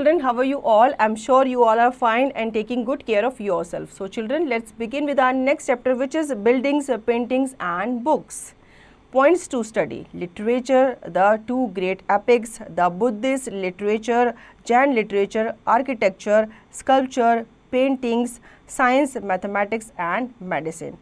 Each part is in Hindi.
children, how are you all? I'm sure you all are fine and taking good care of yourself. So children, let's begin with our next chapter which is buildings, paintings and books. Points to study, literature, the two great epics, the Buddhist literature, Jain literature, architecture, sculpture, paintings, science, mathematics and medicine.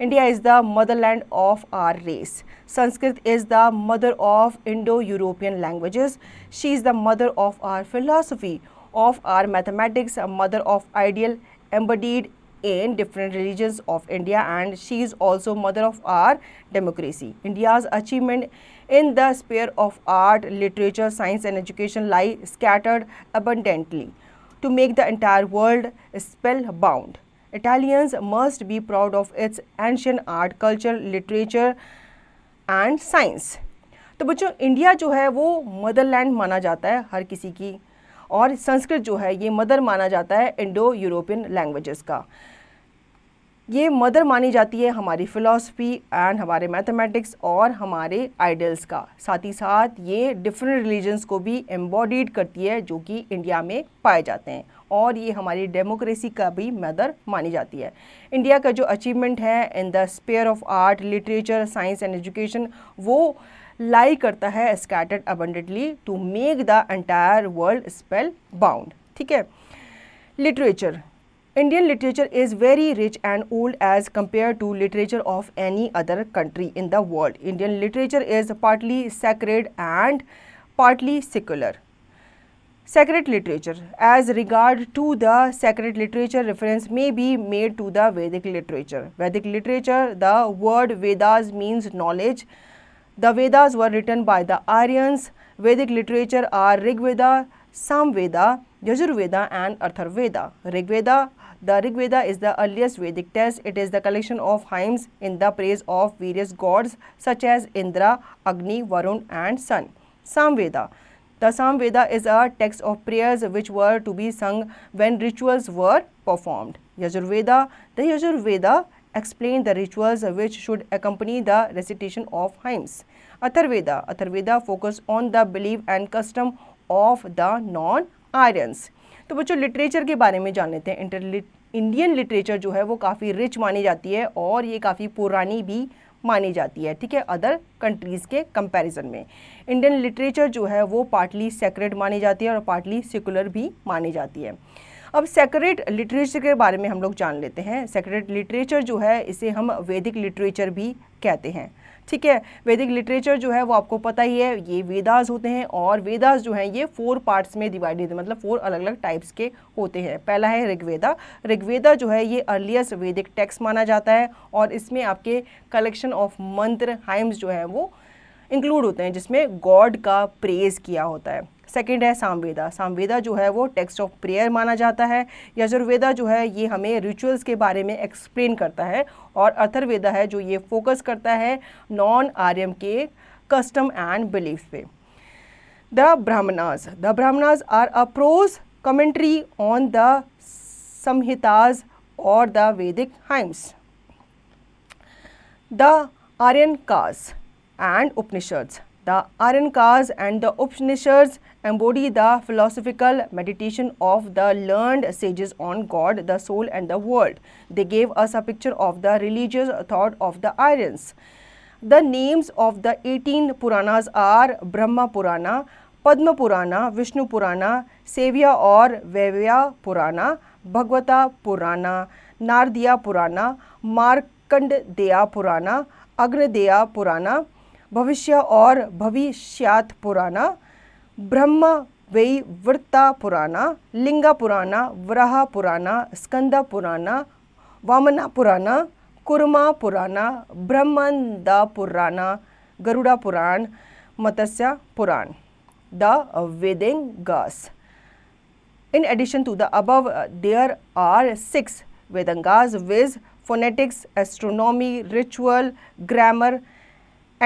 India is the motherland of our race. Sanskrit is the mother of Indo-European languages. She is the mother of our philosophy, of our mathematics, a mother of ideal embodied in different religions of India and she is also mother of our democracy. India's achievement in the sphere of art, literature, science and education lie scattered abundantly to make the entire world spellbound. Italians must be proud of its ancient art, culture, literature and science. तो बच्चों इंडिया जो है वो मदरलैंड माना जाता है हर किसी की और संस्कृत जो है ये मदर माना जाता है इंडो यूरोपियन लैंग्वेजेस का ये मदर मानी जाती है हमारी फ़िलासफ़ी एंड हमारे मैथमेटिक्स और हमारे आइडल्स का साथ ही साथ ये डिफरेंट रिलीजन्स को भी एम्बॉडीड करती है जो कि इंडिया में पाए जाते हैं और ये हमारी डेमोक्रेसी का भी मदर मानी जाती है इंडिया का जो अचीवमेंट है in the sphere of art literature science and education वो लाई करता है scattered abundantly to make the entire world spellbound ठीक है literature Indian literature is very rich and old age compare to literature of any other country in the world Indian literature is partly sacred and partly secular Sacred literature. As regard to the sacred literature, reference may be made to the Vedic literature. Vedic literature, the word Vedas means knowledge. The Vedas were written by the Aryans. Vedic literature are Rig Veda, Sam Veda, Yajurveda and Atharvaveda. Rig Veda, the Rig Veda is the earliest Vedic text. It is the collection of hymns in the praise of various gods such as Indra, Agni, Varun and Sun. Samveda. The Samveda is a text of prayers which were to be sung when rituals were performed. Yajurveda, the Yajurveda explain the rituals which should accompany the recitation of hymns. Atharveda, Atharveda focus on the belief and custom of the non-Aryans. तो बच्चों लिटरेचर के बारे में जान लेते हैं इंटर इंडियन लिटरेचर जो है वो काफ़ी रिच मानी जाती है और ये काफ़ी पुरानी भी मानी जाती है ठीक है अदर कंट्रीज़ के कंपैरिजन में इंडियन लिटरेचर जो है वो पार्टली सेक्रेट मानी जाती है और पार्टली सेकुलर भी मानी जाती है अब सेक्रेट लिटरेचर के बारे में हम लोग जान लेते हैं सेक्रेट लिटरेचर जो है इसे हम वैदिक लिटरेचर भी कहते हैं ठीक है वैदिक लिटरेचर जो है वो आपको पता ही है ये वेदास होते हैं और वेदास जो हैं ये फोर पार्ट्स में डिवाइडेड मतलब फोर अलग अलग टाइप्स के होते हैं पहला है ऋग्वेदा ऋग्वेदा जो है ये अर्लीस्ट वैदिक टेक्स्ट माना जाता है और इसमें आपके कलेक्शन ऑफ मंत्र हाइम्स जो है वो इंक्लूड होते हैं जिसमें गॉड का प्रेज किया होता है सेकंड है सामवेदा सामवेदा जो है वो टेक्स्ट ऑफ प्रेयर माना जाता है यजुर्वेदा जो है ये हमें रिचुअल्स के बारे में एक्सप्लेन करता है और अथर्वेदा है जो ये फोकस करता है नॉन आर्यम के कस्टम एंड बिलीफ पे the Brahmanas the Brahmanas are a prose commentary on the Samhitas और the Vedic hymns the Aranyakas and Upanishad the Aranyakas and the Upanishad embody the philosophical meditation of the learned sages on God, the soul, and the world. They gave us a picture of the religious thought of the Aryans. The names of the 18 Puranas are Brahma Purana, padma purana vishnu purana sevya or vaivya purana bhagavata purana nardiya purana markandeya purana पुराना purana पुराना भविष्य और Bhavishyat Purana Brahma Vaivarta Purana Linga Purana Varaha Purana Skanda Purana Vamana Purana Kurma Purana Brahmanda Purana Garuda Purana Matsya Purana the Vedangas in addition to the above there are six Vedangas viz phonetics astronomy ritual grammar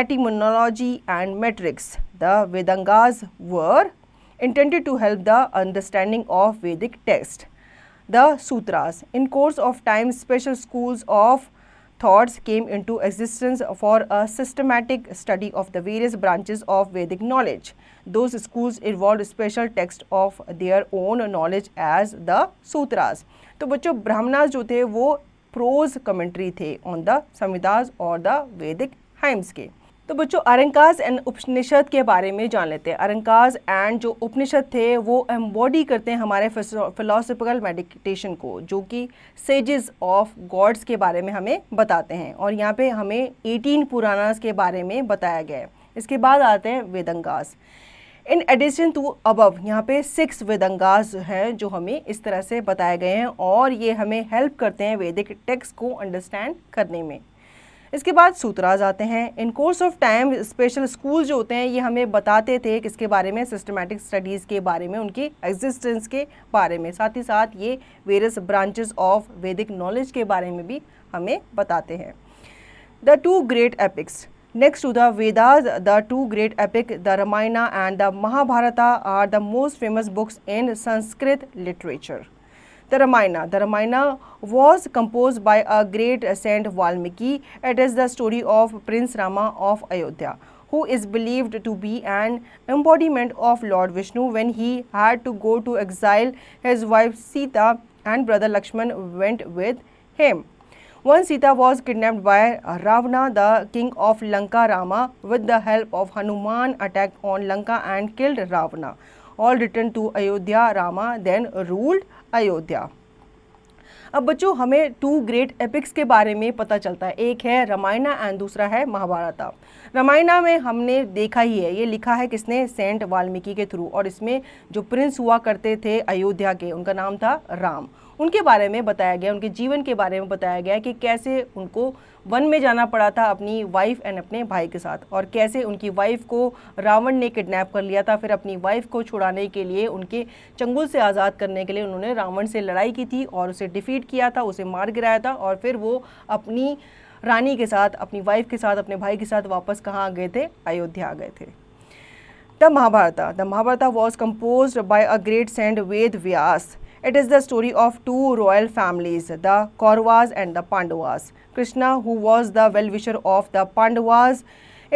etymology and metrics The Vedangas were intended to help the understanding of Vedic text. The Sutras. In course of time, special schools of thoughts came into existence for a systematic study of the various branches of Vedic knowledge. Those schools involved special text of their own knowledge as the Sutras. to bachcho brahmanas jo the wo prose commentary the on the samhitas or the vedic hymns ke तो बच्चों अरंकाज एंड उपनिषद के बारे में जान लेते हैं अरंकाज एंड जो उपनिषद थे वो एम्बॉडी करते हैं हमारे फिलोसफिकल मेडिटेशन को जो कि सेजेस ऑफ गॉड्स के बारे में हमें बताते हैं और यहाँ पे हमें 18 पुराणास के बारे में बताया गया है इसके बाद आते हैं Vedangas in addition to above यहाँ पे सिक्स वेदंगाज हैं जो हमें इस तरह से बताए गए हैं और ये हमें हेल्प करते हैं वैदिक टेक्स को अंडरस्टैंड करने में इसके बाद सूत्राज आते हैं in course of time special school जो होते हैं ये हमें बताते थे किसके बारे में सिस्टमेटिक स्टडीज़ के बारे में उनकी एग्जिस्टेंस के बारे में साथ ही साथ ये various branches of Vedic knowledge के बारे में भी हमें बताते हैं the two great epics next to the Vedas the two great epic the Ramayana and the Mahabharata are the most famous books in Sanskrit literature The Ramayana. The Ramayana was composed by a great saint Valmiki. It is the story of Prince Rama of Ayodhya who is believed to be an embodiment of Lord Vishnu when he had to go to exile his wife Sita and brother Lakshman went with him. Once Sita was kidnapped by Ravana, the king of Lanka Rama, with the help of Hanuman attacked on Lanka and killed Ravana. All returned to Ayodhya, Rama then ruled Ayodhya अब बच्चों हमें टू ग्रेट एपिक्स के बारे में पता चलता है एक है रामायणा एंड दूसरा है महाभारत रामायणा में हमने देखा ही है ये लिखा है किसने सेंट वाल्मीकि के थ्रू और इसमें जो प्रिंस हुआ करते थे अयोध्या के उनका नाम था राम उनके बारे में बताया गया उनके जीवन के बारे में बताया गया कि कैसे उनको वन में जाना पड़ा था अपनी वाइफ एंड अपने भाई के साथ और कैसे उनकी वाइफ को रावण ने किडनैप कर लिया था फिर अपनी वाइफ को छुड़ाने के लिए उनके चंगुल से आज़ाद करने के लिए उन्होंने रावण से लड़ाई की थी और उसे डिफीट किया था उसे मार गिराया था और फिर वो अपनी रानी के साथ अपनी वाइफ के साथ अपने भाई के साथ वापस कहाँ आ गए थे अयोध्या आ गए थे the Mahabharat the Mahabharata was compose by a great saint Ved Vyas it is the story of two royal families the Kauravas and the Pandavas Krishna, who was the well-wisher of the Pandavas,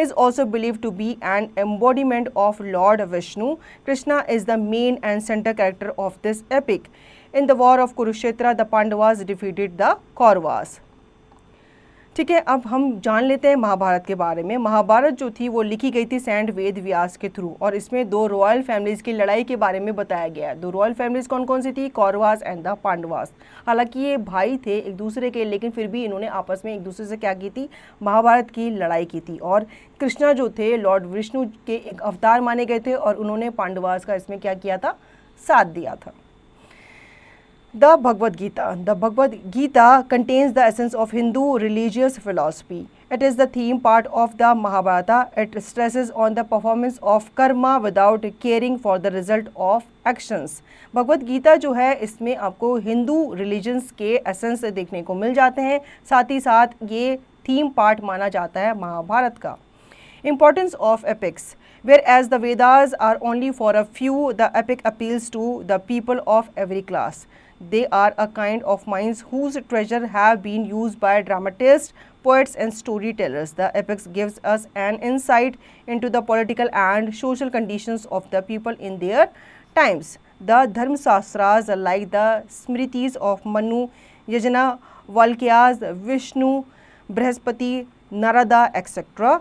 is also believed to be an embodiment of Lord Vishnu. Krishna is the main and center character of this epic. In the war of Kurukshetra, the Pandavas defeated the Kauravas. ठीक है अब हम जान लेते हैं महाभारत के बारे में महाभारत जो थी वो लिखी गई थी सैंड वेद व्यास के थ्रू और इसमें दो रॉयल फैमिलीज़ की लड़ाई के बारे में बताया गया है दो रॉयल फैमिलीज़ कौन कौन सी थी कौरवास एंड द पांडवास हालांकि ये भाई थे एक दूसरे के लेकिन फिर भी इन्होंने आपस में एक दूसरे से क्या की थी महाभारत की लड़ाई की थी और कृष्णा जो थे लॉर्ड विष्णु के एक अवतार माने गए थे और उन्होंने पांडवास का इसमें क्या किया था साथ दिया था the Bhagavad Gita the Bhagavad Gita contains the essence of Hindu religious philosophy it is the theme part of the Mahabharat it stress on the performance of karma without caring for the result of actions Bhagavad Gita जो है इसमें आपको हिंदू रिलीजन्स के एसेंस देखने को मिल जाते हैं साथ ही साथ ये थीम पार्ट माना जाता है महाभारत का importance of epics whereas the Vedas are only for a few the epic appeals to the people of every class They are a kind of mines whose treasure have been used by dramatists, poets and storytellers. The epics gives us an insight into the political and social conditions of the people in their times. The Dharmasastras are like the Smritis of Manu, Yajna, Valkyas, Vishnu, Brahaspati, Narada, etc.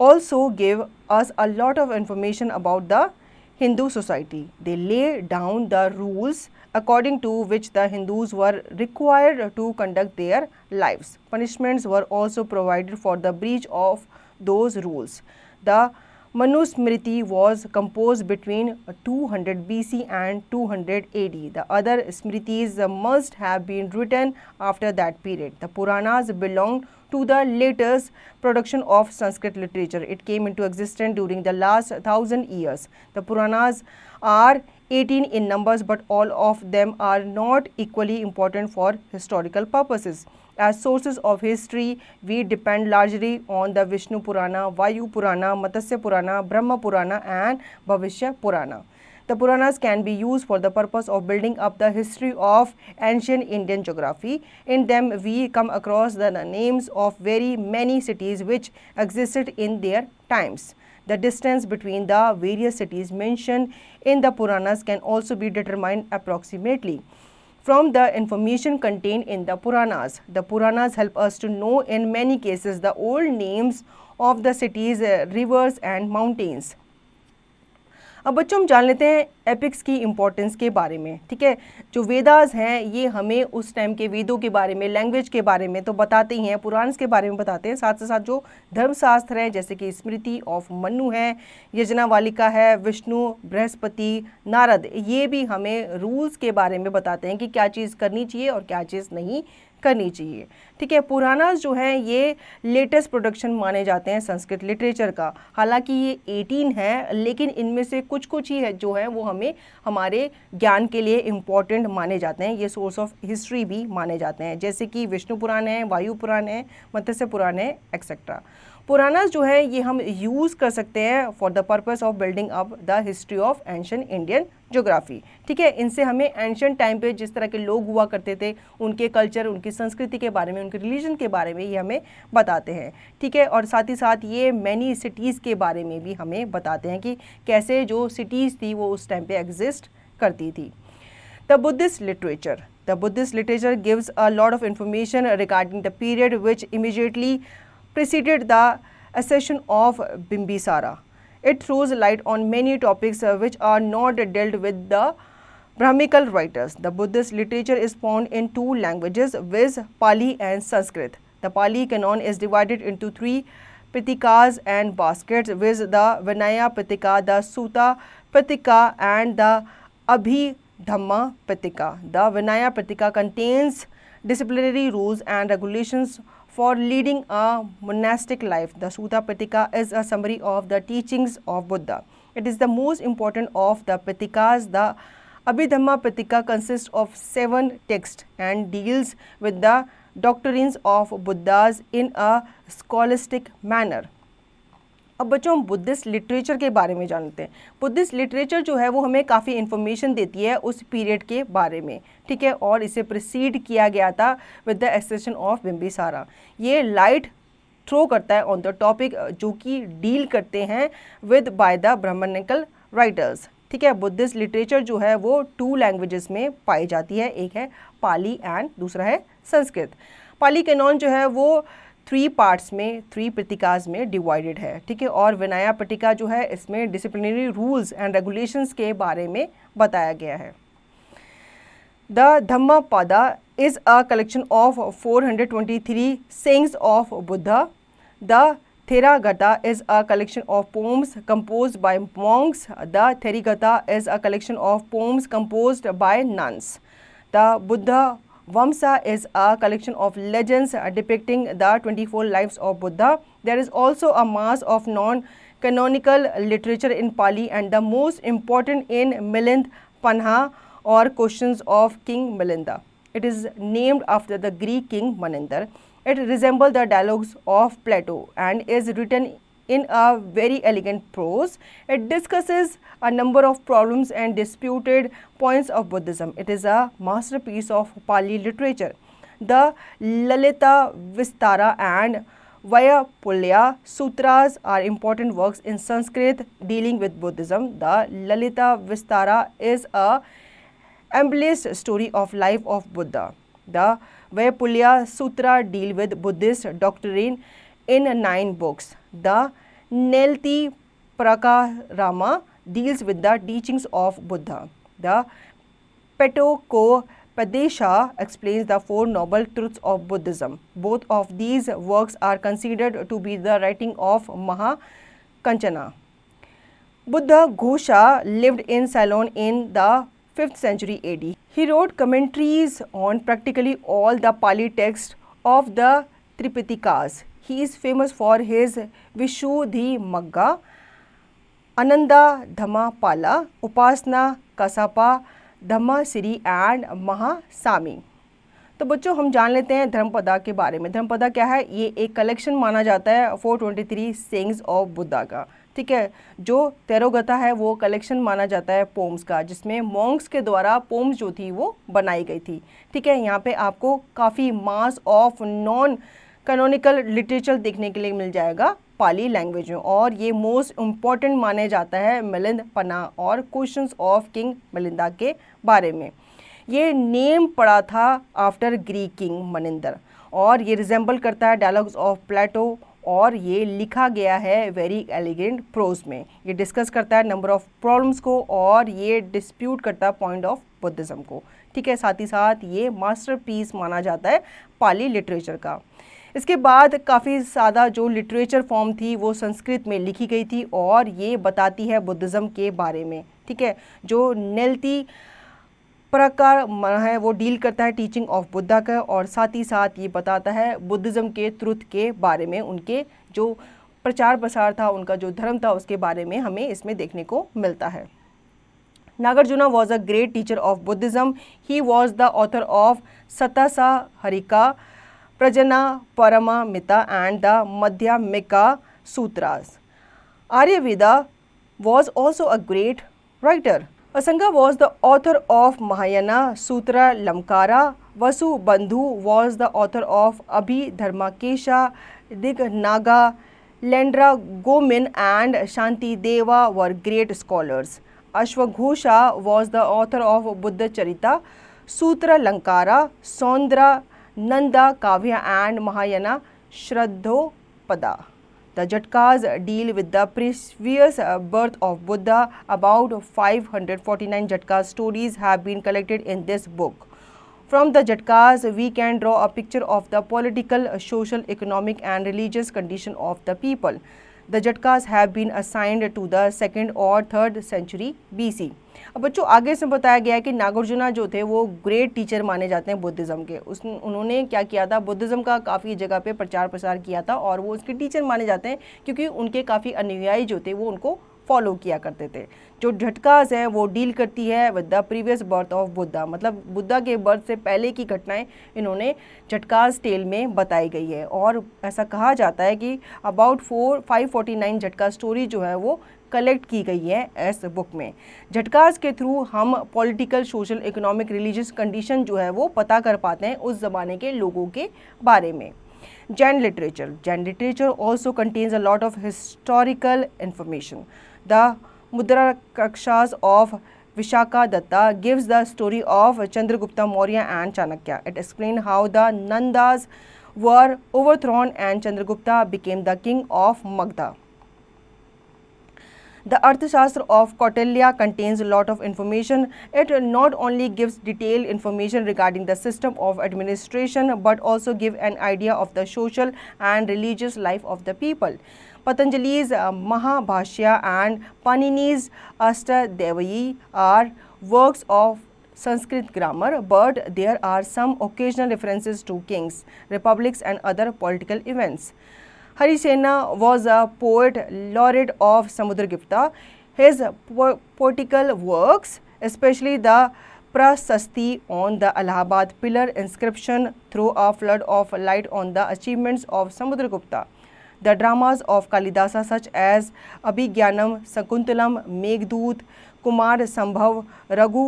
also give us a lot of information about the Hindu society. They lay down the rules according to which the Hindus were required to conduct their lives. Punishments were also provided for the breach of those rules. The Manusmriti was composed between 200 BC and 200 AD. The other Smritis must have been written after that period. The Puranas belonged to the latest production of Sanskrit literature. It came into existence during the last thousand years. The Puranas are 18 in numbers but all of them are not equally important for historical purposes. As sources of history, we depend largely on the Vishnu Purana, Vayu Purana, Matasya Purana, Brahma Purana and Bhavishya Purana. The Puranas can be used for the purpose of building up the history of ancient Indian geography. In them, we come across the names of very many cities which existed in their times. The distance between the various cities mentioned in the Puranas can also be determined approximately from the information contained in the Puranas. The Puranas help us to know in many cases the old names of the cities, uh, rivers and mountains. अब बच्चों हम जान लेते हैं एपिक्स की इम्पोर्टेंस के बारे में ठीक है जो वेदास हैं ये हमें उस टाइम के वेदों के बारे में लैंग्वेज के बारे में तो बताते ही हैं पुराण्स के बारे में बताते हैं साथ से साथ जो धर्मशास्त्र हैं जैसे कि स्मृति ऑफ मनु है यजना वालिका है विष्णु बृहस्पति नारद ये भी हमें रूल्स के बारे में बताते हैं कि क्या चीज़ करनी चाहिए और क्या चीज़ नहीं करनी चाहिए ठीक है पुराना जो है ये लेटेस्ट प्रोडक्शन माने जाते हैं संस्कृत लिटरेचर का हालांकि ये 18 है लेकिन इनमें से कुछ कुछ ही है जो है वो हमें हमारे ज्ञान के लिए इम्पॉर्टेंट माने जाते हैं ये सोर्स ऑफ हिस्ट्री भी माने जाते हैं जैसे कि विष्णु पुराण है वायु पुराण है मत्स्य पुराण है एक्सेट्रा पुराना जो है ये हम यूज़ कर सकते हैं for the purpose of building up the history of ancient Indian geography ठीक है इनसे हमें एंशंट टाइम पे जिस तरह के लोग हुआ करते थे उनके कल्चर उनकी संस्कृति के बारे में उनके रिलीजन के बारे में ये हमें बताते हैं ठीक है और साथ ही साथ ये मैनी सिटीज़ के बारे में भी हमें बताते हैं कि कैसे जो सिटीज़ थी वो उस टाइम पर एग्जिस्ट करती थी the Buddhist literature the Buddhist literature gives a lot of information regarding the period which immediately preceded the accession of Bimbisara. It throws light on many topics uh, which are not dealt with the Brahmical writers. The Buddhist literature is found in two languages, viz. Pali and Sanskrit. The Pali canon is divided into three Pritikas and baskets, viz. the Vinaya Pritika, the Sutta Pritika and the Abhidhamma Pritika. The Vinaya Pritika contains disciplinary rules and regulations for leading a monastic life. The Sutta Pitika is a summary of the teachings of Buddha. It is the most important of the Pitikas. The Abhidhamma Pitika consists of seven texts and deals with the doctrines of Buddhas in a scholastic manner. अब बच्चों हम बुद्धिस्ट लिटरेचर के बारे में जानते हैं बुद्धिस्ट लिटरेचर जो है वो हमें काफ़ी इन्फॉर्मेशन देती है उस पीरियड के बारे में ठीक है और इसे प्रसीड किया गया था with the accession of Bimbisara ये लाइट थ्रो करता है ऑन द टॉपिक जो कि डील करते हैं with by the Brahmanical writers ठीक है बुद्धिस्ट लिटरेचर जो है वो टू लैंग्वेजेस में पाई जाती है एक है पाली एंड दूसरा है संस्कृत पाली कैनॉन जो है वो थ्री पार्ट्स में थ्री प्रतिकाज में डिवाइडेड है ठीक है और विनाया पटिका जो है इसमें डिसिप्लिनरी रूल्स एंड रेगुलेशंस के बारे में बताया गया है the Dhamma Dhammapada is a collection of 423 hundred twenty three songs of Buddha the Theragatha is a collection of poems compose by monks the Therigatha is a collection of poems compose by nuns the Buddha Vamsa is a collection of legends depicting the 24 lives of Buddha. There is also a mass of non-canonical literature in Pali and the most important in Milind Panha or Questions of King Milinda. It is named after the Greek king Maninder. It resembles the dialogues of Plato and is written in a very elegant prose. It discusses a number of problems and disputed points of Buddhism. It is a masterpiece of Pali literature. The Lalita Vistara and Vyapulya Sutras are important works in Sanskrit dealing with Buddhism. The Lalita Vistara is a embellished story of life of Buddha. The Vyapulya Sutra deal with Buddhist doctrine in nine books. The Netti Pakarana deals with the teachings of Buddha the Petakopadesa explains the four noble truths of Buddhism both of these works are considered to be the writing of Mahakachchana Buddhaghosha lived in Ceylon in the fifth century A D he wrote commentaries on practically all the Pali text of the Tripitakas he famous for his Visuddhimagga Ananda धमा पाला उपासना कसापा धमा श्री एंड महासामी तो बच्चों हम जान लेते हैं धर्मपदा के बारे में धर्मपदा क्या है ये एक कलेक्शन माना जाता है 423 सेंग्स ऑफ बुद्धा का ठीक है जो तेरोगता है वो कलेक्शन माना जाता है पोम्स का जिसमें मोंग्स के द्वारा पोम्स जो थी वो बनाई गई थी ठीक है यहाँ पे आपको काफ़ी mass of non canonical literature देखने के लिए मिल जाएगा पाली लैंग्वेज में और ये मोस्ट इम्पॉर्टेंट माना जाता है मिलिंद पना और क्वेश्चंस ऑफ किंग मिलिंदा के बारे में ये नेम पड़ा था आफ्टर ग्रीक किंग मनिंदर और ये रिजेंबल करता है डायलॉग्स ऑफ प्लेटो और ये लिखा गया है वेरी एलिगेंट प्रोज में ये डिस्कस करता है नंबर ऑफ प्रॉब्लम्स को और ये डिस्प्यूट करता है पॉइंट ऑफ बुद्धिज़्म को ठीक है साथ ही साथ ये मास्टरपीस माना जाता है पाली लिटरेचर का इसके बाद काफ़ी ज़्यादा जो लिटरेचर फॉर्म थी वो संस्कृत में लिखी गई थी और ये बताती है बुद्धिज़्म के बारे में ठीक है जो नेल्ती प्रकार है वो डील करता है टीचिंग ऑफ बुद्धा का और साथ ही साथ ये बताता है बुद्धिज़्म के त्रुथ के बारे में उनके जो प्रचार प्रसार था उनका जो धर्म था उसके बारे में हमें इसमें देखने को मिलता है Nagarjuna was a great teacher of Buddhism he was the author of Satasahasrika Prajnaparamita and the Madhyamika Sutras Aryadeva was also a great writer Asanga was the author of Mahayana Sutralankara Vasubandhu was the author of Abhidharmakosha Dignaga Chandragomin and Shantideva were great scholars अश्वघोषा was the author of Buddhacharita Sutralankara Saundara Nanda, Kavya and Mahayana Shraddhopada. The Jatkas deal with the previous uh, birth of Buddha. About 549 Jatka stories have been collected in this book. From the Jatkas, we can draw a picture of the political, social, economic and religious condition of the people. The Jatakas have been assigned to the second और थर्ड सेंचुरी बी सी अब बच्चों आगे से बताया गया है कि नागार्जुना जो थे वो ग्रेट टीचर माने जाते हैं बुद्धिज़्म के उस उन्होंने क्या किया था बुद्धिज़्म का काफ़ी जगह पे प्रचार प्रसार किया था और वो उसके टीचर माने जाते हैं क्योंकि उनके काफ़ी अनुयायी जो थे वो उनको फॉलो किया करते थे जो झटकास है वो डील करती है with the previous birth of Buddha मतलब बुद्धा के बर्थ से पहले की घटनाएं इन्होंने झटकास टेल में बताई गई है और ऐसा कहा जाता है कि about four five forty nine Jataka story जो है वो कलेक्ट की गई है इस बुक में झटकास के थ्रू हम political social economic religious condition जो है वो पता कर पाते हैं उस ज़माने के लोगों के बारे में Jain literature Jain literature also contains a lot of historical information the Mudra Kakshas of Vishaka Datta gives the story of Chandragupta Maurya and Chanakya. It explains how the Nandas were overthrown and Chandragupta became the king of Magda. The Arthashastra of Kautilya contains a lot of information. It not only gives detailed information regarding the system of administration but also give an idea of the social and religious life of the people. Patanjali's uh, Mahabhashya and Panini's Ashtadevai are works of Sanskrit grammar, but there are some occasional references to kings, republics and other political events. Harisena was a poet laureate of Samudragupta. His po poetical works, especially the Prasasti on the Allahabad pillar inscription through a flood of light on the achievements of Samudragupta the dramas of Kalidasa such as Abhijnanam Shakuntalam Meghdoot Kumarasambhava 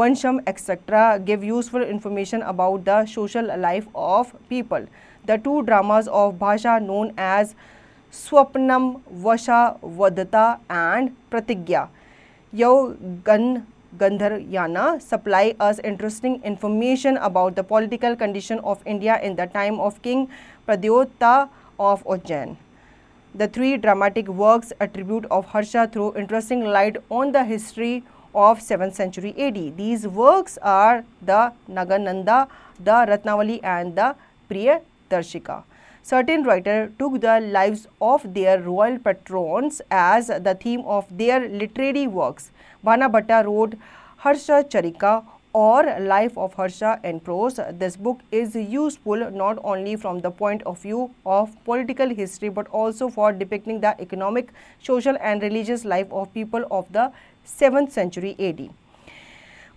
Raghuvamsham etcetera give useful information about the social life of people the two dramas of Bhasa known as Swapnavasavadatta and Pratijnayaugandharayana supply us interesting information about the political condition of India in the time of king Pradyota of Ujjain. The three dramatic works attribute of Harsha throw interesting light on the history of 7th century AD. These works are the Nagananda, the Ratnavali and the Priyadarshika. Certain writers took the lives of their royal patrons as the theme of their literary works. Bana Bhatta wrote Harsha Charika or Life of Harsha and Prose. This book is useful not only from the point of view of political history but also for depicting the economic, social and religious life of people of the 7th century AD.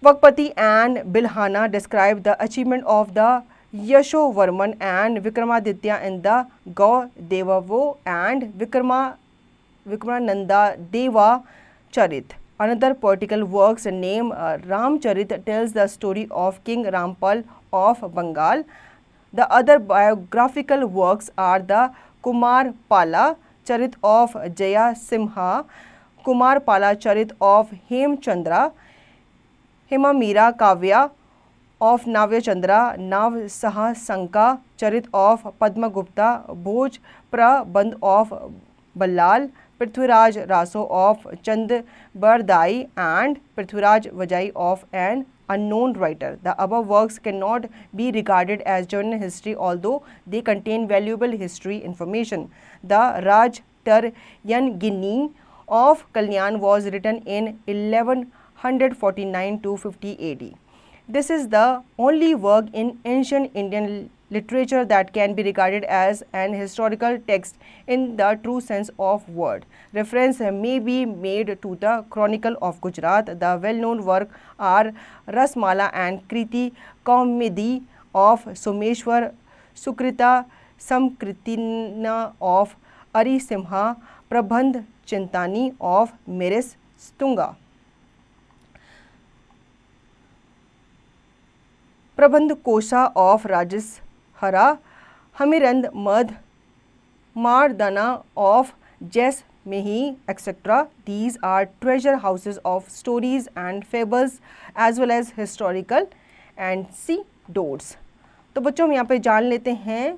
Vakpati and Bilhana describe the achievement of the Yashovarman and Vikramaditya in the Gaudevavo and Vikrama, Vikramananda Deva Charit. Another poetical works name uh, Ramcharit tells the story of King Rampal of Bengal. The other biographical works are the Kumar Pala Charit of Jaya Simha, Kumar Pala Charit of Hemchandra, Himamira Kavya of Navya Chandra, Nav Saha Sanka Charit of Padma Gupta, Bhoj Prabandh of Ballal, Prithviraj Raso of Chand Bardai and Prithviraj Vajai of an unknown writer. The above works cannot be regarded as journal history although they contain valuable history information. The Raj Tar of Kalyan was written in 1149 to 50 AD. This is the only work in ancient Indian literature that can be regarded as an historical text in the true sense of word. Reference may be made to the Chronicle of Gujarat. The well-known work are Rasmala and Kriti Kaumedi of Someshwar, Sukrita Samkritina of Ari Simha, Prabandh Chintani of Meres Stunga. प्रबंध कोशा ऑफ राजस हरा हमिरंद मध मार दना ऑफ जैस ही etcetera these are treasure houses of stories and fables as well as historical and सी डोर्स तो बच्चों हम यहाँ पे जान लेते हैं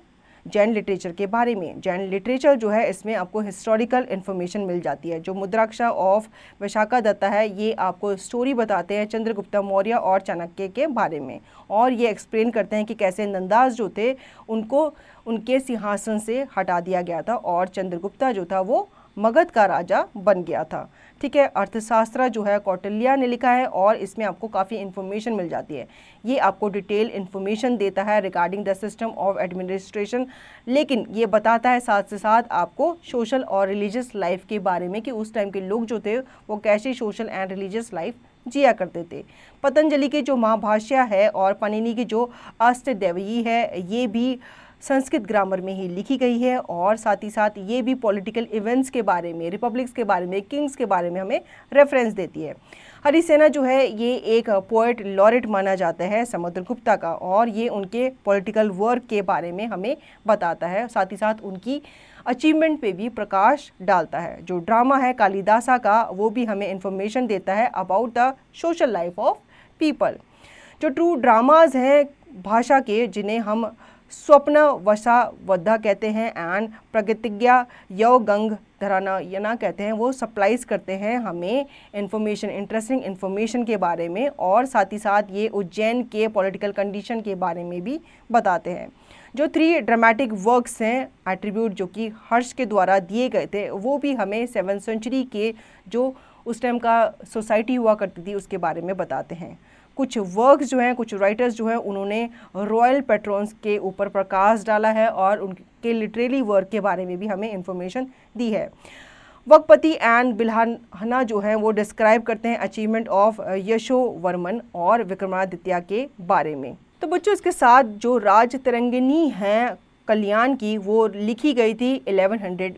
जैन लिटरेचर के बारे में जैन लिटरेचर जो है इसमें आपको हिस्टोरिकल इन्फॉर्मेशन मिल जाती है जो मुद्राक्षा ऑफ विशाखा दत्ता है ये आपको स्टोरी बताते हैं चंद्रगुप्ता मौर्य और चाणक्य के बारे में और ये एक्सप्लेन करते हैं कि कैसे नंदाज जो थे उनको उनके सिंहासन से हटा दिया गया था और चंद्रगुप्ता जो था वो मगध का राजा बन गया था ठीक है अर्थशास्त्र जो है कौटिल्या ने लिखा है और इसमें आपको काफ़ी इन्फॉर्मेशन मिल जाती है ये आपको डिटेल इन्फॉर्मेशन देता है regarding the system of administration लेकिन ये बताता है साथ से साथ आपको सोशल और रिलीजियस लाइफ के बारे में कि उस टाइम के लोग जो थे वो कैसे सोशल एंड रिलीजियस लाइफ जिया करते थे पतंजलि के जो महाभाष्या है और पनिनी की जो अष्ट है ये भी संस्कृत ग्रामर में ही लिखी गई है और साथ ही साथ ये भी पॉलिटिकल इवेंट्स के बारे में रिपब्लिक्स के बारे में किंग्स के बारे में हमें रेफरेंस देती है हरिसेना जो है ये एक पोएट लॉरेट माना जाता है समुद्र गुप्ता का और ये उनके पॉलिटिकल वर्क के बारे में हमें बताता है साथ ही साथ उनकी अचीवमेंट पे भी प्रकाश डालता है जो ड्रामा है कालिदासा का वो भी हमें इन्फॉर्मेशन देता है about the social life of people जो ट्रू ड्रामाज हैं भाषा के जिन्हें हम स्वप्न वशा वद्धा कहते हैं एंड प्रगतिज्ञा यव गंग धराना यना कहते हैं वो सप्लाइज करते हैं हमें इन्फॉर्मेशन इंटरेस्टिंग इन्फॉर्मेशन के बारे में और साथ ही साथ ये उज्जैन के पॉलिटिकल कंडीशन के बारे में भी बताते हैं जो थ्री ड्रामेटिक वर्क्स हैं एट्रीब्यूट जो कि हर्ष के द्वारा दिए गए थे वो भी हमें सेवन सेंचुरी के जो उस टाइम का सोसाइटी हुआ करती थी उसके बारे में बताते हैं कुछ वर्क जो हैं कुछ राइटर्स जो हैं उन्होंने रॉयल पेट्रोन्स के ऊपर प्रकाश डाला है और उनके लिटरेरी वर्क के बारे में भी हमें इन्फॉर्मेशन दी है वकपति एंड बिल्हाना जो हैं वो डिस्क्राइब करते हैं अचीवमेंट ऑफ यशो वर्मन और विक्रमादित्य के बारे में तो बच्चों इसके साथ जो राज तिरंगिनी हैं कल्याण की वो लिखी गई थी 1100 हंड्रेड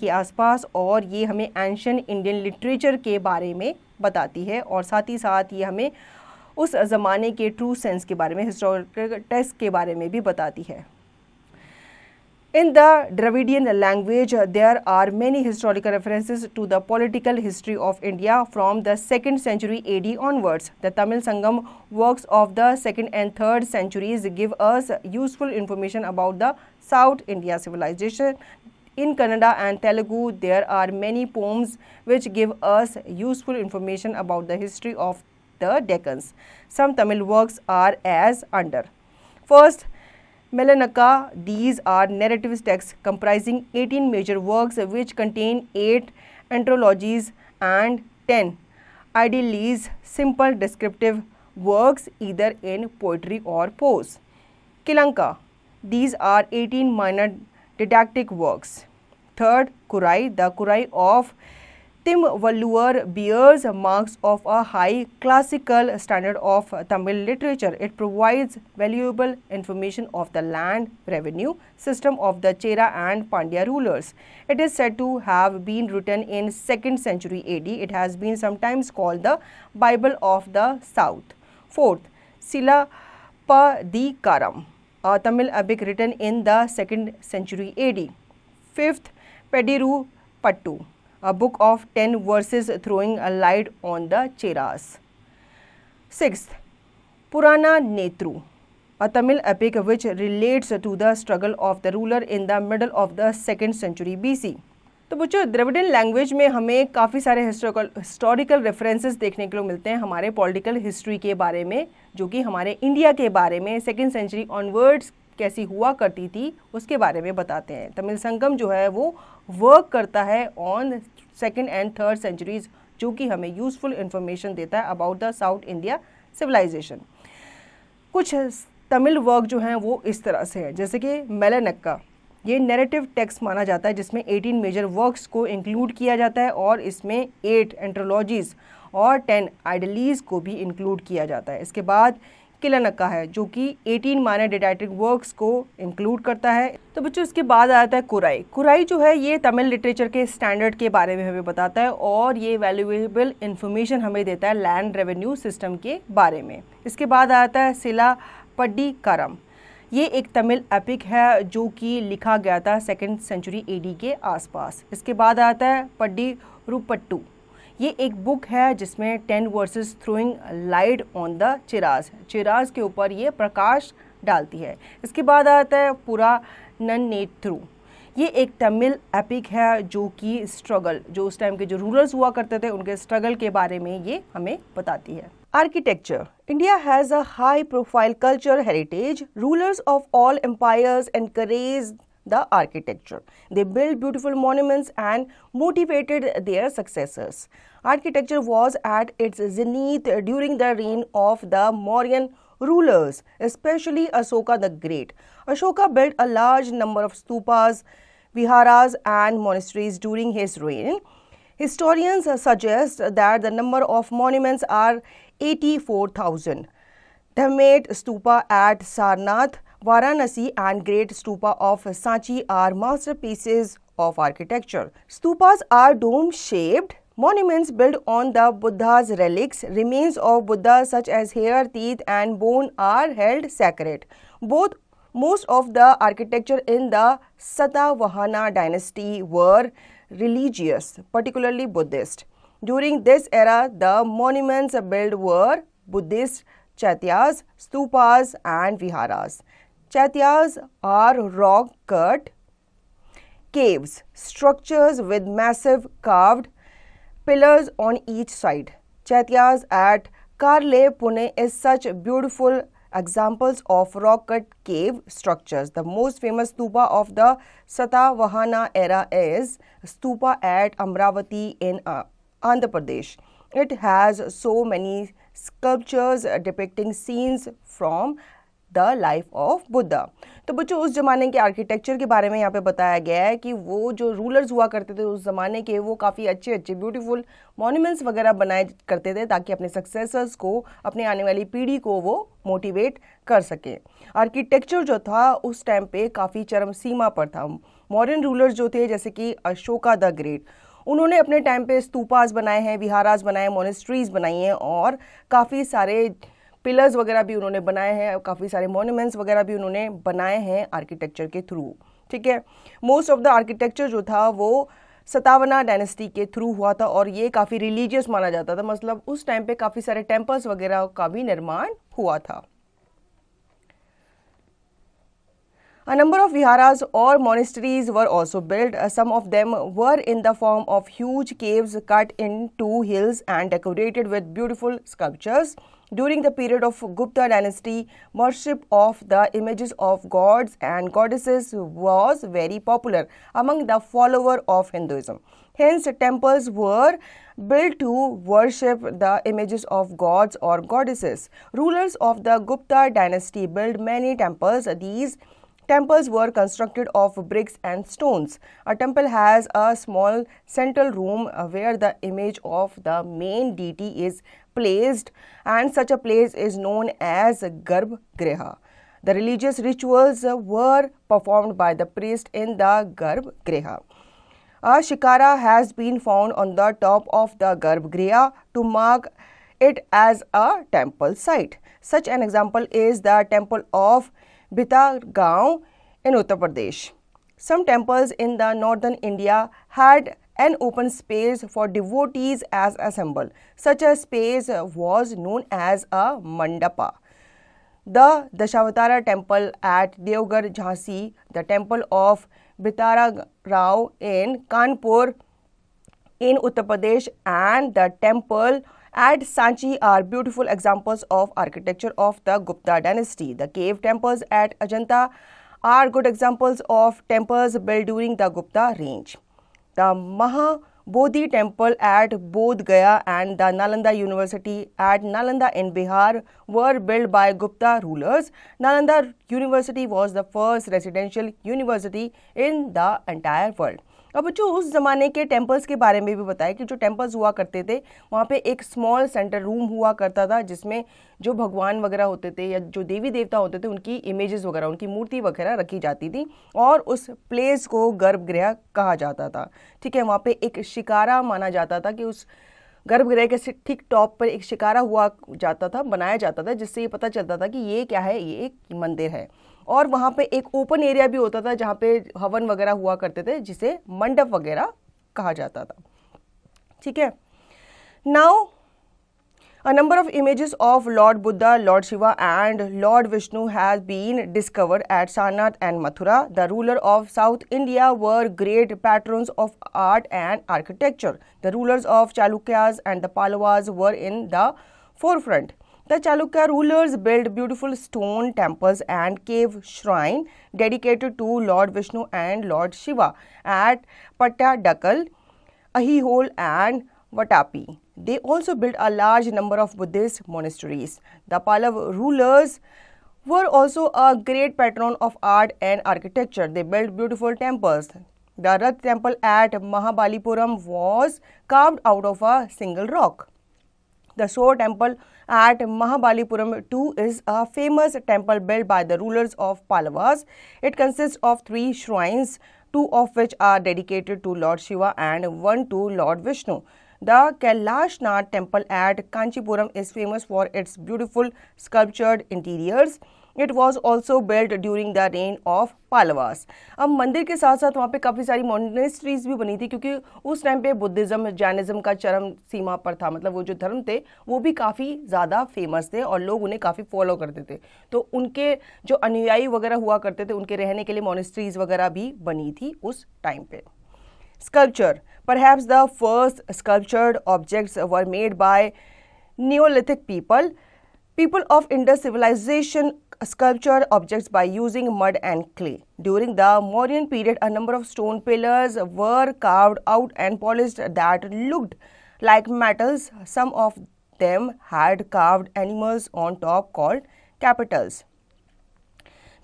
के आसपास और ये हमें एंशन इंडियन लिटरेचर के बारे में बताती है और साथ ही साथ ये हमें उस ज़माने के ट्रू सेंस के बारे में हिस्टोरिकल टेस्ट के बारे में भी बताती है in the Dravidian language there are many historical references to the political history of India from the second century A D onwards the Tamil Sangam works of the second and third centuries give us useful information about the south India civilisation in Kannada and Telugu there are many poems which give us useful information about the history of the Decans. Some Tamil works are as under. First, Melanaka, these are narrative texts comprising 18 major works which contain 8 anthologies and 10 idyllies, simple descriptive works either in poetry or prose. Kilanka, these are 18 minor didactic works. Third, Kurai, the Kurai of Tim Vallur bears marks of a high classical standard of Tamil literature. It provides valuable information of the land revenue system of the Chera and Pandya rulers. It is said to have been written in 2nd century AD. It has been sometimes called the Bible of the South. Fourth, Silapadikaram, a Tamil epic written in the 2nd century AD. Fifth, Pediru Pattu a book of 10 verses throwing a light on the Cheras. Sixth, Purana Netru, a Tamil epic which relates to the struggle of the ruler in the middle of the second century BC. तो बच्चों द्रविडियन लैंग्वेज में हमें काफ़ी सारे हिस्टोरिकल हिस्टोरिकल रेफरेंसेस देखने के लिए मिलते हैं हमारे पॉलिटिकल हिस्ट्री के बारे में जो कि हमारे इंडिया के बारे में सेकेंड सेंचुरी ऑनवर्ड्स कैसी हुआ करती थी उसके बारे में बताते हैं तमिल संगम जो है वो वर्क करता है on second and third centuries जो कि हमें यूजफुल इंफॉर्मेशन देता है about the south India civilization कुछ तमिल वर्क जो हैं वो इस तरह से हैं जैसे कि मेलानक्का ये नैरेटिव टेक्स्ट माना जाता है जिसमें 18 मेजर वर्क्स को इंक्लूड किया जाता है और इसमें एट एंट्रोलॉजीज़ और टेन आइडलीज़ को भी इंक्लूड किया जाता है इसके बाद किलनका है जो कि 18 माइनर डेटाइटिक वर्क्स को इंक्लूड करता है तो बच्चों इसके बाद आता है कुराई कुराई जो है ये तमिल लिटरेचर के स्टैंडर्ड के बारे में हमें बताता है और ये वैल्यूएबल इन्फॉर्मेशन हमें देता है लैंड रेवेन्यू सिस्टम के बारे में इसके बाद आता है सिला पड्डी करम ये एक तमिल एपिक है जो कि लिखा गया था सेकेंड सेंचुरी एडी के आसपास इसके बाद आता है पड्डी रूपट्टू ये एक बुक है जिसमें ten verses throwing light on the Cheras Cheras के ऊपर ये प्रकाश डालती है इसके बाद आता है पूरा नन नेट थ्रू ये एक तमिल एपिक है जो कि स्ट्रगल जो उस टाइम के जो रूलर्स हुआ करते थे उनके स्ट्रगल के बारे में ये हमें बताती है architecture India has a high profile culture heritage rulers of all empires encourage the architecture. They built beautiful monuments and motivated their successors. Architecture was at its zenith during the reign of the Mauryan rulers, especially Ashoka the Great. Ashoka built a large number of stupas, viharas, and monasteries during his reign. Historians suggest that the number of monuments are 84,000. They made stupa at Sarnath, Varanasi and Great Stupa of Sanchi are masterpieces of architecture. Stupas are dome-shaped monuments built on the Buddha's relics. Remains of Buddha such as hair, teeth and bone are held sacred. Both most of the architecture in the Satavahana dynasty were religious, particularly Buddhist. During this era, the monuments built were Buddhist chatyas, stupas and viharas. Chhatyas are rock cut caves, structures with massive carved pillars on each side. Chhatyas at Karle Pune is such beautiful examples of rock cut cave structures. The most famous stupa of the Satavahana era is stupa at Amravati in uh, Andhra Pradesh. It has so many sculptures depicting scenes from the life of Buddha तो बच्चों उस ज़माने के आर्किटेक्चर के बारे में यहाँ पे बताया गया है कि वो जो रूलर्स हुआ करते थे उस ज़माने के वो काफ़ी अच्छे अच्छे ब्यूटीफुल मॉन्यूमेंट्स वगैरह बनाए करते थे ताकि अपने सक्सेसर्स को अपने आने वाली पीढ़ी को वो मोटिवेट कर सकें आर्किटेक्चर जो था उस टाइम पे काफ़ी चरम सीमा पर था मॉडर्न रूलर्स जो थे जैसे कि अशोका द ग्रेट उन्होंने अपने टाइम पे स्तूपाज बनाए हैं विहाराज बनाए मोनेस्ट्रीज बनाई हैं और काफ़ी सारे पिलर्स वगैरह भी उन्होंने बनाए हैं काफ़ी सारे मोन्यूमेंट्स वगैरह भी उन्होंने बनाए हैं आर्किटेक्चर के थ्रू ठीक है मोस्ट ऑफ द आर्किटेक्चर जो था वो सतावना डायनेस्टी के थ्रू हुआ था और ये काफ़ी रिलीजियस माना जाता था मतलब उस टाइम पे काफ़ी सारे टेम्पल्स वगैरह का भी निर्माण हुआ था A number of viharas or monasteries were also built. Uh, some of them were in the form of huge caves cut into hills and decorated with beautiful sculptures. During the period of Gupta dynasty, worship of the images of gods and goddesses was very popular among the followers of Hinduism. Hence, temples were built to worship the images of gods or goddesses. Rulers of the Gupta dynasty built many temples. These Temples were constructed of bricks and stones. A temple has a small central room uh, where the image of the main deity is placed and such a place is known as Garbhgriha. The religious rituals uh, were performed by the priest in the Garbhgriha. A shikara has been found on the top of the Garbhgriha to mark it as a temple site. Such an example is the temple of Bitagarh in Uttar Pradesh. Some temples in the northern India had an open space for devotees as symbol. Such a space was known as a mandapa. The Dashavatara temple at Deogar Jhansi, the temple of Bitara Rao in Kanpur in Uttar Pradesh and the temple at Sanchi are beautiful examples of architecture of the Gupta dynasty. The cave temples at Ajanta are good examples of temples built during the Gupta reign. The Mahabodhi temple at Bodh Gaya and the Nalanda University at Nalanda in Bihar were built by Gupta rulers. Nalanda University was the first residential university in the entire world. और बच्चों उस ज़माने के टेम्पल्स के बारे में भी बताया कि जो टेम्पल्स हुआ करते थे वहाँ पे एक स्मॉल सेंटर रूम हुआ करता था जिसमें जो भगवान वगैरह होते थे या जो देवी देवता होते थे उनकी इमेजेस वगैरह उनकी मूर्ति वगैरह रखी जाती थी और उस प्लेस को गर्भगृह कहा जाता था ठीक है वहाँ पर एक शिकारा माना जाता था कि उस गर्भगृह के ठीक टॉप पर एक शिकारा हुआ जाता था बनाया जाता था जिससे ये पता चलता था कि ये क्या है ये एक मंदिर है और वहां पे एक ओपन एरिया भी होता था जहां पे हवन वगैरह हुआ करते थे जिसे मंडप वगैरह कहा जाता था ठीक है now a number of images of lord Buddha lord Shiva and lord Vishnu has been discovered at Sarnath and Mathura the ruler of south India were great pattern of art and architecture the rulers of Chalukyas and the Pallavas were in the forefront The Chalukya rulers built beautiful stone temples and cave shrine dedicated to Lord Vishnu and Lord Shiva at Pattadakal, Ahihol and Vatapi. They also built a large number of Buddhist monasteries. The Pallav rulers were also a great patron of art and architecture. They built beautiful temples. The Rath temple at Mahabalipuram was carved out of a single rock. The Shore temple at Mahabalipuram too, is a famous temple built by the rulers of Pallavas. It consists of three shrines, two of which are dedicated to Lord Shiva and one to Lord Vishnu. The Kailashnath temple at Kanchipuram is famous for its beautiful sculptured interiors. It was also built during the reign of Pallavas अब मंदिर के साथ साथ वहाँ पे काफ़ी सारी मोनेस्ट्रीज भी बनी थी क्योंकि उस टाइम पे बुद्धिज़्म जैनिज़्म का चरम सीमा पर था मतलब वो जो धर्म थे वो भी काफ़ी ज़्यादा फेमस थे और लोग उन्हें काफ़ी फॉलो करते थे तो उनके जो अनुयायी वगैरह हुआ करते थे उनके रहने के लिए मोनेस्ट्रीज वगैरह भी बनी थी उस टाइम पे sculpture. Perhaps the first sculptured objects were made by neolithic people people of Indus civilization sculptured objects by using mud and clay. During the Mauryan period, a number of stone pillars were carved out and polished that looked like metals. Some of them had carved animals on top called capitals.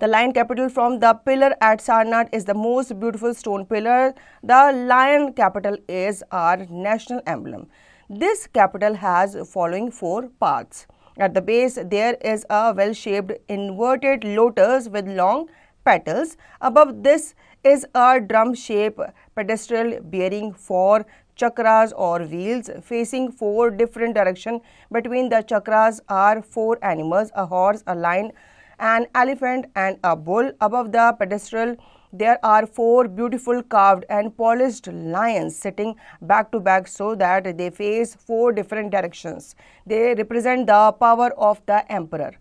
The lion capital from the pillar at Sarnath is the most beautiful stone pillar. The lion capital is our national emblem. This capital has following four parts. At the base, there is a well-shaped inverted lotus with long petals. Above this is a drum-shaped pedestal bearing four chakras or wheels facing four different directions. Between the chakras are four animals, a horse, a lion, an elephant and a bull. Above the pedestal there are four beautiful carved and polished lions sitting back to back so that they face four different directions. They represent the power of the emperor.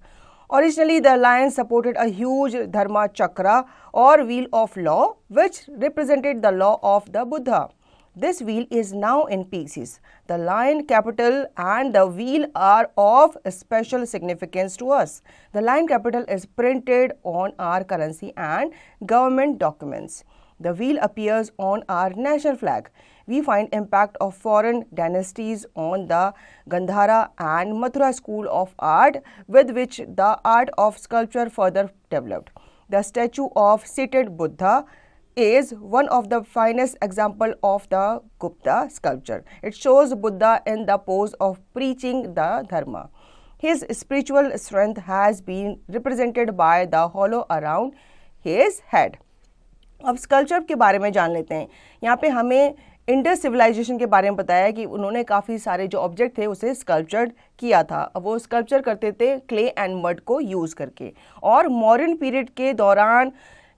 Originally, the lion supported a huge dharma chakra or wheel of law, which represented the law of the Buddha. This wheel is now in pieces. The lion capital and the wheel are of special significance to us. The lion capital is printed on our currency and government documents. The wheel appears on our national flag. We find impact of foreign dynasties on the Gandhara and Mathura school of art with which the art of sculpture further developed. The statue of seated Buddha is one of the finest example of the Gupta sculpture. It shows Buddha in the pose of preaching the Dharma. His spiritual strength has been represented by the hollow around his head. अब स्कल्पचर के बारे में जान लेते हैं यहाँ पे हमें इंडस सिविलाइजेशन के बारे में बताया कि उन्होंने काफ़ी सारे जो ऑब्जेक्ट थे उसे स्कल्पचर्ड किया था अब वो स्कल्पचर करते थे क्ले एंड मड को यूज़ करके और मॉडर्न पीरियड के दौरान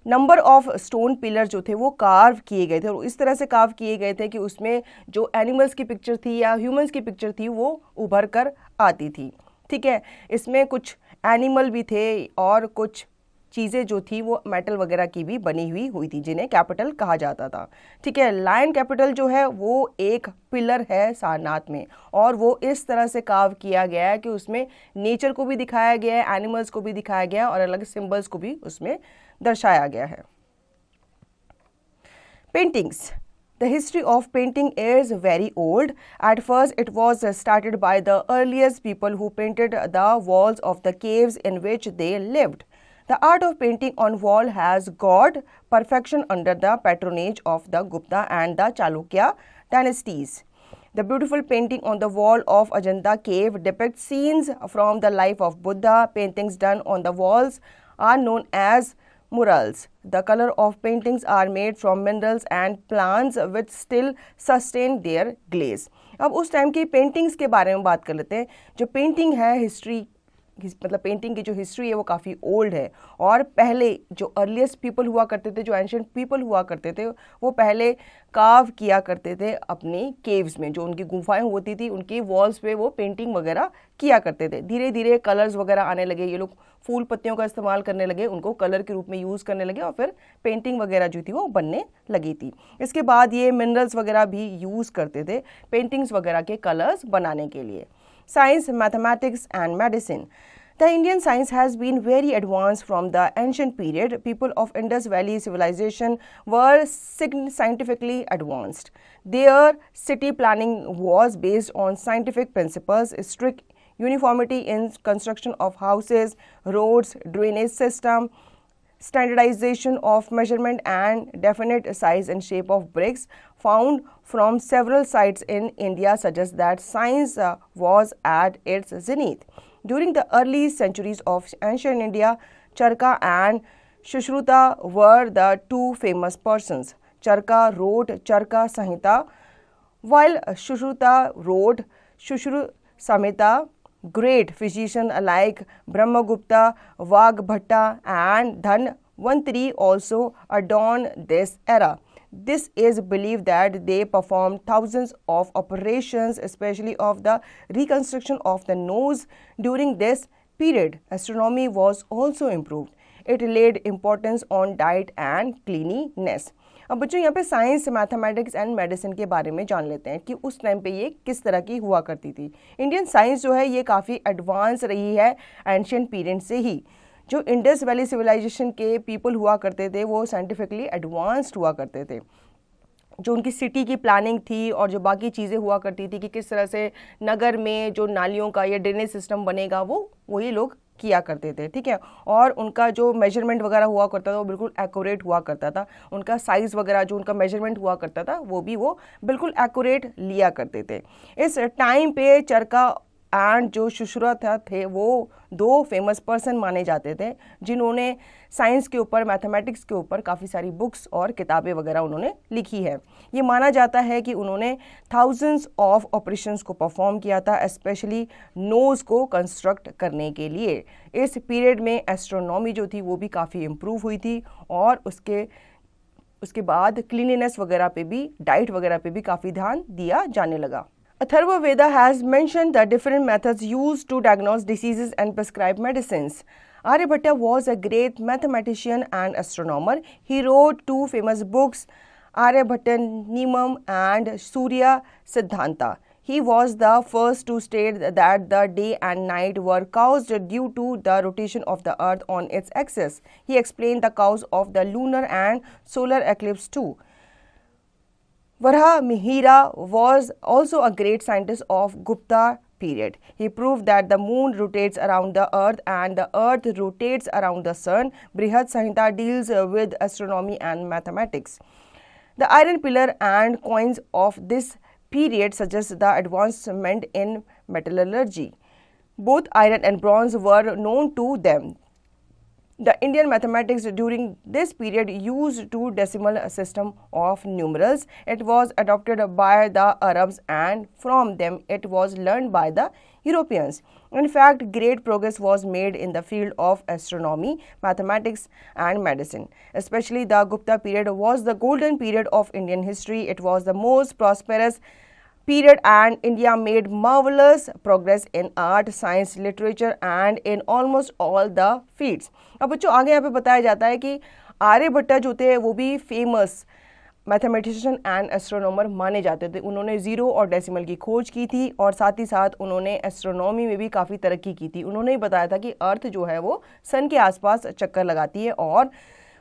नंबर ऑफ स्टोन पिलर जो थे वो कार्व किए गए थे और इस तरह से कार्व किए गए थे कि उसमें जो एनिमल्स की पिक्चर थी या ह्यूमंस की पिक्चर थी वो उभर कर आती थी ठीक है इसमें कुछ एनिमल भी थे और कुछ चीज़ें जो थी वो मेटल वगैरह की भी बनी हुई हुई थी जिन्हें कैपिटल कहा जाता था ठीक है लाइन कैपिटल जो है वो एक पिलर है सारनाथ में और वो इस तरह से काव किया गया है कि उसमें नेचर को भी दिखाया गया है एनिमल्स को भी दिखाया गया है और अलग सिम्बल्स को भी उसमें दर्शाया गया है Paintings. The history of painting is very old. At first, it was started by the earliest people who painted the walls of the caves in which they lived. The art of painting on wall has got perfection under the patronage of the Gupta and the Chalukya dynasties. The beautiful painting on the wall of Ajanta cave depicts scenes from the life of Buddha. Paintings done on the walls are known as murals. The color of paintings are made from minerals and plants which still sustain their glaze. अब उस टाइम की पेंटिंग्स के बारे में बात कर लेते हैं जो पेंटिंग है हिस्ट्री मतलब पेंटिंग की जो हिस्ट्री है वो काफ़ी ओल्ड है और पहले जो अर्लीस्ट पीपल हुआ करते थे जो एंशंट पीपल हुआ करते थे वो पहले काव किया करते थे अपने केव्स में जो उनकी गुफाएं होती थी उनके वॉल्स पे वो पेंटिंग वगैरह किया करते थे धीरे धीरे कलर्स वगैरह आने लगे ये लोग फूल पत्तियों का इस्तेमाल करने लगे उनको कलर के रूप में यूज़ करने लगे और फिर पेंटिंग वगैरह जो थी वो बनने लगी थी इसके बाद ये मिनरल्स वगैरह भी यूज़ करते थे पेंटिंग्स वगैरह के कलर्स बनाने के लिए science, mathematics, and medicine. The Indian science has been very advanced from the ancient period. People of Indus Valley civilization were scientifically advanced. Their city planning was based on scientific principles, strict uniformity in construction of houses, roads, drainage system, standardization of measurement and definite size and shape of bricks found from several sites in India suggests that science uh, was at its zenith. During the early centuries of ancient India, Charka and Shushruta were the two famous persons. Charka wrote Charka Sahita, while Shushruta wrote Shushru Samhita. Great physicians like Brahmagupta, Vagbhatta, and Dhanvantri also adorn this era. This is believed that they performed thousands of operations, especially of the reconstruction of the nose. During this period, astronomy was also improved. It laid importance on diet and cleanliness. अब बच्चों यहाँ पे साइंस मैथमेटिक्स एंड मेडिसिन के बारे में जान लेते हैं कि उस टाइम पे ये किस तरह की हुआ करती थी इंडियन साइंस जो है ये काफ़ी एडवांस रही है एंशियन पीरियड से ही जो इंडस वैली सिविलाइजेशन के पीपल हुआ करते थे वो साइंटिफिकली एडवांस्ड हुआ करते थे जो उनकी सिटी की प्लानिंग थी और जो बाकी चीज़ें हुआ करती थी कि किस तरह से नगर में जो नालियों का या ड्रेनेज सिस्टम बनेगा वो वही लोग किया करते थे ठीक है और उनका जो मेजरमेंट वगैरह हुआ करता था वो बिल्कुल एक्यूरेट हुआ करता था उनका साइज़ वगैरह जो उनका मेजरमेंट हुआ करता था वो भी वो बिल्कुल एक्यूरेट लिया करते थे इस टाइम पे चरखा एंड जो था थे वो दो फेमस पर्सन माने जाते थे जिन्होंने साइंस के ऊपर मैथमेटिक्स के ऊपर काफ़ी सारी बुक्स और किताबें वगैरह उन्होंने लिखी है ये माना जाता है कि उन्होंने थाउजेंड्स ऑफ ऑपरेशंस को परफॉर्म किया था स्पेशली नोज़ को कंस्ट्रक्ट करने के लिए इस पीरियड में एस्ट्रोनॉमी जो थी वो भी काफ़ी इम्प्रूव हुई थी और उसके उसके बाद क्लिनिनेस वगैरह पे भी डाइट वगैरह पे भी काफ़ी ध्यान दिया जाने लगा Atharva Veda has mentioned the different methods used to diagnose diseases and prescribe medicines. Aryabhatta was a great mathematician and astronomer. He wrote two famous books, Aryabhatta Nimam and Surya Siddhanta. He was the first to state that the day and night were caused due to the rotation of the earth on its axis. He explained the cause of the lunar and solar eclipse too. Varaha Mihira was also a great scientist of Gupta period. He proved that the moon rotates around the earth and the earth rotates around the sun. Brihad Sanhita deals with astronomy and mathematics. The iron pillar and coins of this period suggest the advancement in metallurgy. Both iron and bronze were known to them. The Indian mathematics during this period used two decimal system of numerals. It was adopted by the Arabs and from them it was learned by the Europeans. In fact, great progress was made in the field of astronomy, mathematics and medicine. Especially the Gupta period was the golden period of Indian history. It was the most prosperous period and India made marvelous progress in art, science, literature and in almost all the fields. अब बच्चों आगे यहाँ पे बताया जाता है कि आर्यभट्टा जो थे वो भी फेमस मैथमेटिशियन एंड एस्ट्रोनॉमर माने जाते थे उन्होंने ज़ीरो और डेसिमल की खोज की थी और साथ ही साथ उन्होंने एस्ट्रोनॉमी में भी काफ़ी तरक्की की थी उन्होंने बताया था कि अर्थ जो है वो सन के आसपास चक्कर लगाती है और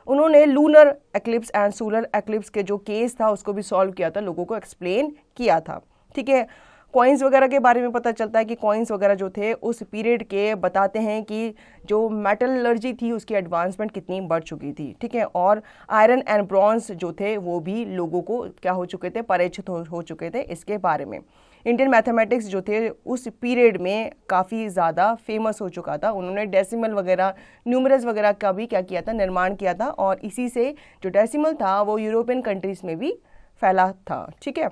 उन्होंने lunar eclipse and solar eclipse के जो केस था उसको भी सॉल्व किया था लोगों को एक्सप्लेन किया था ठीक है कॉइन्स वगैरह के बारे में पता चलता है कि कॉइन्स वगैरह जो थे उस पीरियड के बताते हैं कि जो मेटल एलर्जी थी उसकी एडवांसमेंट कितनी बढ़ चुकी थी ठीक है और आयरन एंड ब्रॉन्स जो थे वो भी लोगों को क्या हो चुके थे परिचित हो, हो चुके थे इसके बारे में इंडियन मैथमेटिक्स जो थे उस पीरियड में काफ़ी ज़्यादा फेमस हो चुका था उन्होंने डेसिमल वगैरह न्यूमरस वगैरह का भी क्या किया था निर्माण किया था और इसी से जो डेसिमल था वो यूरोपियन कंट्रीज़ में भी फैला था ठीक है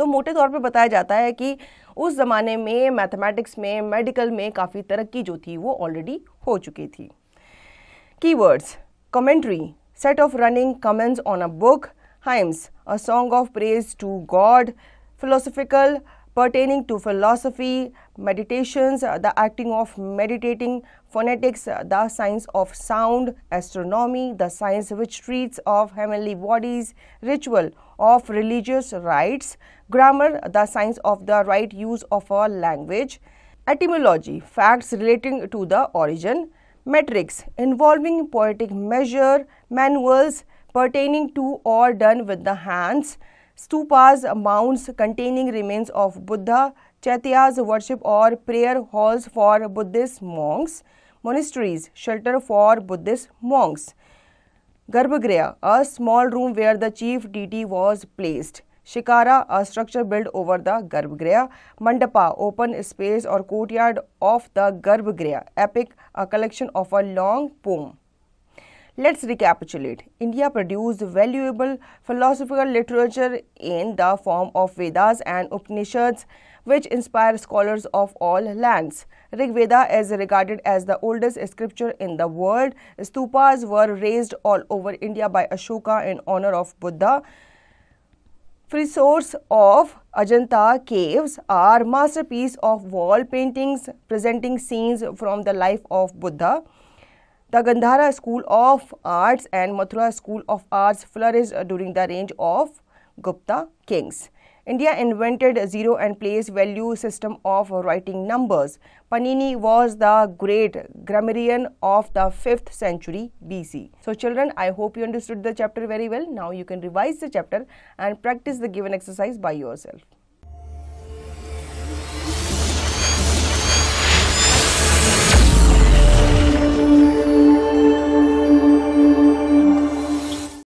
तो मोटे तौर पर बताया जाता है कि उस ज़माने में मैथमेटिक्स में मेडिकल में काफ़ी तरक्की जो थी वो ऑलरेडी हो चुकी थी keywords commentary set of running comments on a book, hymns, a song of praise to God, philosophical, pertaining to philosophy, meditations, the acting of meditating, phonetics, the science of sound, astronomy, the science which treats of heavenly bodies, ritual of religious rites, grammar, the science of the right use of a language, etymology, facts relating to the origin, metrics involving poetic measure, manuals pertaining to or done with the hands, stupas, mounds containing remains of Buddha, chaityas, worship or prayer halls for Buddhist monks, monasteries, shelter for Buddhist monks, Garbhagriha, a small room where the chief deity was placed. Shikara, a structure built over the Garbhagriha. Mandapa, open space or courtyard of the Garbhagriha. Epic, a collection of a long poem. Let's recapitulate. India produced valuable philosophical literature in the form of Vedas and Upanishads, which inspire scholars of all lands. Rig Veda is regarded as the oldest scripture in the world. Stupas were raised all over India by Ashoka in honor of Buddha. Frescoes of Ajanta caves are masterpiece of wall paintings presenting scenes from the life of Buddha. The Gandhara School of Arts and Mathura School of Arts flourished during the reign of Gupta kings. India invented zero and place value system of writing numbers. Panini was the great grammarian of the 5th century BC. So children, I hope you understood the chapter very well. Now you can revise the chapter and practice the given exercise by yourself.